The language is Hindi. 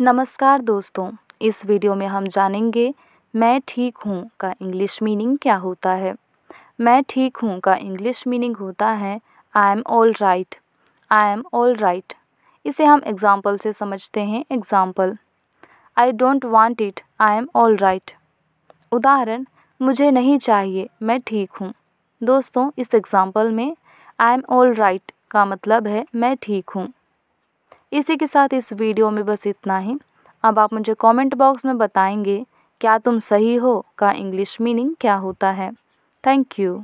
नमस्कार दोस्तों इस वीडियो में हम जानेंगे मैं ठीक हूँ का इंग्लिश मीनिंग क्या होता है मैं ठीक हूँ का इंग्लिश मीनिंग होता है I am all right I am all right इसे हम एग्ज़ाम्पल से समझते हैं example I don't want it I am all right उदाहरण मुझे नहीं चाहिए मैं ठीक हूँ दोस्तों इस एग्ज़ाम्पल में आई एम ऑल राइट का मतलब है मैं ठीक हूँ इसी के साथ इस वीडियो में बस इतना ही अब आप मुझे कमेंट बॉक्स में बताएंगे क्या तुम सही हो का इंग्लिश मीनिंग क्या होता है थैंक यू